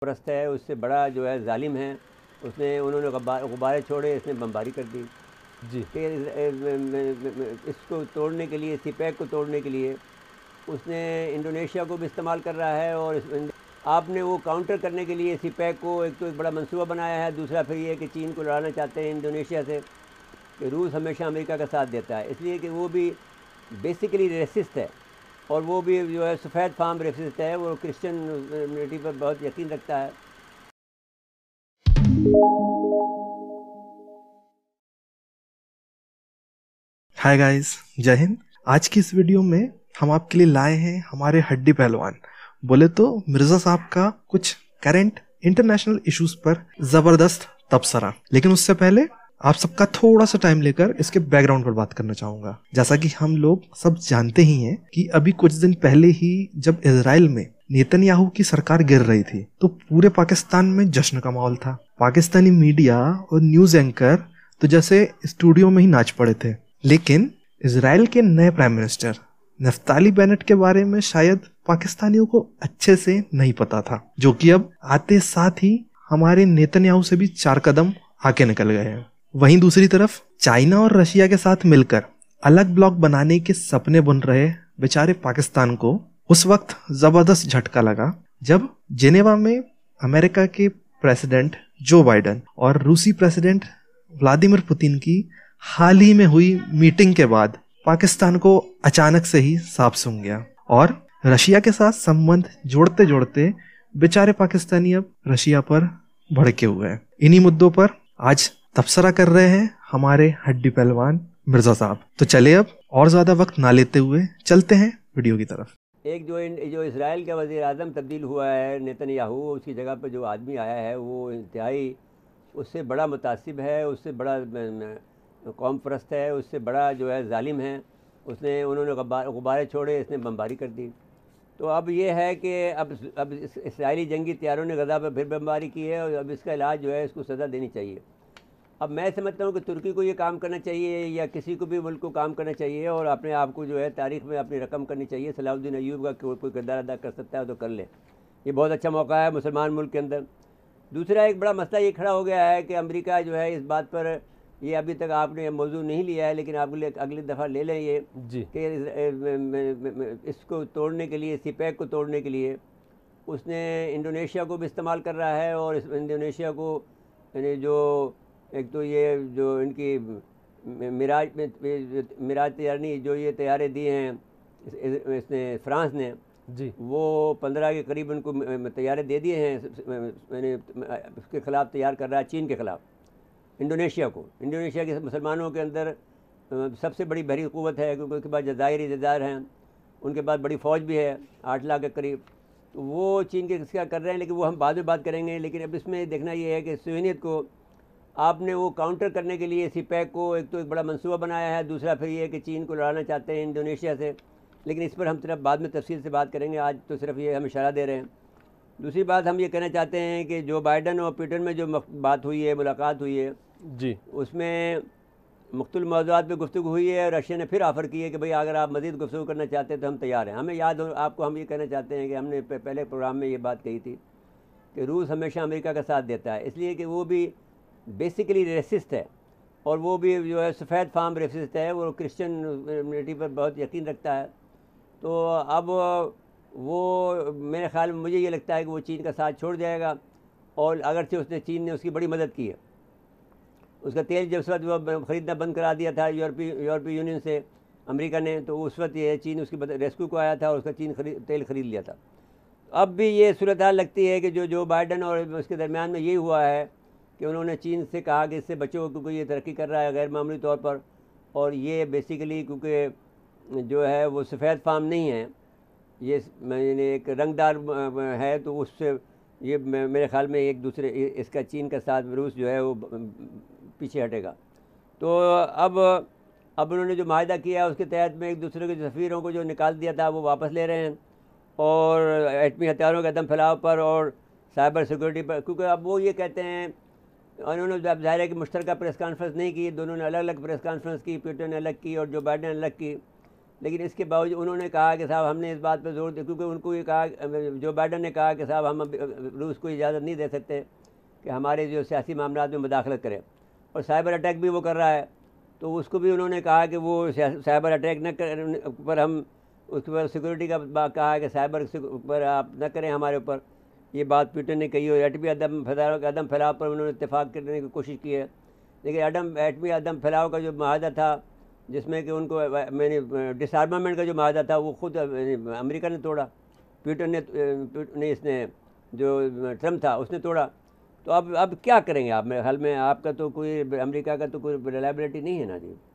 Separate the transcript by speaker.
Speaker 1: प्रस्त है उससे बड़ा जो है ालिम है उसने उन्होंने गुब्बारे छोड़े इसने बमबारी कर दी जी इसको तोड़ने के लिए सी पैक को तोड़ने के लिए उसने इंडोनेशिया को भी इस्तेमाल कर रहा है और आपने वो काउंटर करने के लिए सी पैक को एक तो एक बड़ा मंसूबा बनाया है दूसरा फिर ये कि चीन को लड़ाना चाहते हैं इंडोनेशिया से कि रूस हमेशा अमेरिका का साथ देता है इसलिए कि वो भी बेसिकली रेसिस्ट है और वो भी जो है सफ़ेद फार्म रेसिस्ट है वो क्रिश्चियन कम्यूनिटी पर बहुत यकीन रखता
Speaker 2: है हाय गाइस जय हिंद आज की इस वीडियो में हम आपके लिए लाए हैं हमारे हड्डी पहलवान बोले तो मिर्जा साहब का कुछ करंट इंटरनेशनल इश्यूज पर जबरदस्त तबसरा लेकिन उससे पहले आप सबका थोड़ा सा टाइम लेकर इसके बैकग्राउंड पर बात करना चाहूंगा जैसा कि हम लोग सब जानते ही हैं कि अभी कुछ दिन पहले ही जब इसराइल में नेतन्याहू की सरकार गिर रही थी तो पूरे पाकिस्तान में जश्न का माहौल था पाकिस्तानी मीडिया और न्यूज एंकर तो जैसे स्टूडियो में ही नाच पड़े थे लेकिन इसराइल के नए प्राइम मिनिस्टर नफ्ताली बेनेट के बारे में शायद पाकिस्तानियों को अच्छे से नहीं पता था जो कि अब आते साथ ही हमारे नेतन्याहू से भी चार कदम आके निकल गए हैं वहीं दूसरी तरफ चाइना और रशिया के साथ मिलकर अलग ब्लॉक बनाने के सपने बुन रहे बेचारे पाकिस्तान को उस वक्त जबरदस्त झटका लगा जब जेनेवा में अमेरिका के प्रेसिडेंट जो बाइडन और रूसी प्रेसिडेंट व्लादिमीर पुतिन की हाल ही में हुई मीटिंग के बाद पाकिस्तान को अचानक से ही साफ सुन गया और रशिया के साथ संबंध जोड़ते जोड़ते बेचारे पाकिस्तानी अब रशिया पर भड़के हुए हैं इन्हीं मुद्दों पर आज तबसरा कर रहे हैं हमारे हड्डी पहलवान मिर्जा साहब तो चले अब और ज़्यादा वक्त ना लेते हुए चलते हैं वीडियो की तरफ
Speaker 1: एक जो इन, जो इसराइल का वजीर आजम तब्दील हुआ है नितन याहू उसकी जगह पर जो आदमी आया है वो इंतहाई उससे बड़ा मुतासिब है उससे बड़ा कौम परस्त है उससे बड़ा जो है ालिम है उसने उन्होंने गुब्बारे छोड़े इसने बमबारी कर दी तो अब ये है कि अब अब इसराइली जंगी तैयारों ने गजा पर फिर बमबारी की है और अब इसका इलाज जो है इसको सज़ा देनी चाहिए अब मैं समझता हूँ कि तुर्की को ये काम करना चाहिए या किसी को भी मुल्क को काम करना चाहिए और अपने आप को जो है तारीख में अपनी रकम करनी चाहिए सलाउद्दीन अयूब का कोई किरदार अदा कर सकता है तो कर ले ये बहुत अच्छा मौका है मुसलमान मुल्क के अंदर दूसरा एक बड़ा मसला ये खड़ा हो गया है कि अमरीका जो है इस बात पर ये अभी तक आपने मौजू नहीं लिया है लेकिन आप अगली दफ़ा ले लें ये कि इसको तोड़ने के लिए सी को तोड़ने के लिए उसने इंडोनेशिया को भी इस्तेमाल कर रहा है और इंडोनेशिया को जो एक तो ये जो इनकी मिराज मिराज तैयारी जो ये तैयारे दिए हैं इसने फ्रांस ने जी वो पंद्रह के करीब उनको तैयारे दे दिए हैं मैंने उसके ख़िलाफ़ तैयार कर रहा है चीन के ख़िलाफ़ इंडोनेशिया को इंडोनेशिया के मुसलमानों के अंदर सबसे बड़ी भरी क़वत है क्योंकि उसके पास जजायरी जजायर हैं उनके पास बड़ी फ़ौज भी है आठ लाख के करीब तो वो चीन के किसका कर रहे हैं लेकिन वो हम बाद में बात करेंगे लेकिन अब इसमें देखना ये है कि सोनीत को आपने वो काउंटर करने के लिए पैक को एक तो एक बड़ा मनसूबा बनाया है दूसरा फिर ये कि चीन को लड़ाना चाहते हैं इंडोनेशिया से लेकिन इस पर हम सिर्फ बाद में तफसील से बात करेंगे आज तो सिर्फ ये हम इशारा दे रहे हैं दूसरी बात हम ये कहना चाहते हैं कि जो बाइडन और पीटन में जो बात हुई है मुलाकात हुई है जी उसमें मुख्तल मौजूद पर गुफ्तु हुई है रशिया ने फिर आफ़र की है कि भाई अगर आप मज़ीद गुफ्तु करना चाहते हैं तो हम तैयार हैं हमें याद हो आपको हम ये कहना चाहते हैं कि हमने पहले प्रोग्राम में ये बात कही थी कि रूस हमेशा अमेरिका का साथ देता है इसलिए कि वो भी बेसिकली रेसिस्ट है और वो भी जो है सफ़ेद फार्म रेसिस्ट है वो क्रिश्चियन कम्यूनिटी uh, पर बहुत यकीन रखता है तो अब वो मेरे ख्याल में मुझे ये लगता है कि वो चीन का साथ छोड़ जाएगा और से उसने चीन ने उसकी बड़ी मदद की है उसका तेल जब उस वक्त वो ख़रीदना बंद करा दिया था यूरोपीय यूरोपीय यूनियन से अमेरिका ने तो उस वक्त ये चीन उसकी रेस्क्यू को आया था और उसका चीन खरीद तेल ख़रीद लिया था अब भी ये सूरत लगती है कि जो जो बाइडन और उसके दरमियान में ये हुआ है कि उन्होंने चीन से कहा कि इससे बचो क्योंकि ये तरक्की कर रहा है गैर मामूली तौर पर और ये बेसिकली क्योंकि जो है वो सफ़ेद फार्म नहीं है ये मैंने एक रंगदार है तो उससे ये मेरे ख्याल में एक दूसरे इसका चीन का साथ रूस जो है वो पीछे हटेगा तो अब अब उन्होंने जो माहा किया उसके तहत में एक दूसरे के सफ़ीरों को जो निकाल दिया था वो वापस ले रहे हैं और एटमी हथियारों के दम फैलाव पर और साइबर सिक्योरिटी पर क्योंकि अब वो ये कहते हैं उन्होंने अब जाहिर है कि मुश्तर प्रेस कॉन्फ्रेंस नहीं की दोनों ने अलग अलग प्रेस कॉन्फ्रेंस की प्यूटन ने अलग की और जो बाइडन ने अलग की लेकिन इसके बावजूद उन्होंने कहा कि साहब हमने इस बात पर जोर दिया क्योंकि उनको ये कहा जो बाइडन ने कहा कि साहब हम रूस को इजाज़त नहीं दे सकते कि हमारे जो सियासी मामला में मुदाखलत करें और साइबर अटैक भी वो कर रहा है तो उसको भी उन्होंने कहा कि वो साइबर अटैक न कर पर हम उसके पर सिक्योरिटी का कहा कि साइबर पर आप न करें हमारे ऊपर ये बात प्यूटन ने कही और एटमी अदम फैलाव अदम फैलाव पर उन्होंने इतफाक़ करने की कोशिश की है लेकिन एडम एटमी अदम फैलाव का जो माह था जिसमें कि उनको मैंने डिसआर्मामेंट का जो माहा था वो खुद अमेरिका ने तोड़ा प्यूटन ने ने इसने जो ट्रम्प था उसने तोड़ा तो अब अब क्या करेंगे आप हल में आपका तो कोई अमेरिका का तो कोई रिलायबिलिटी नहीं है ना जी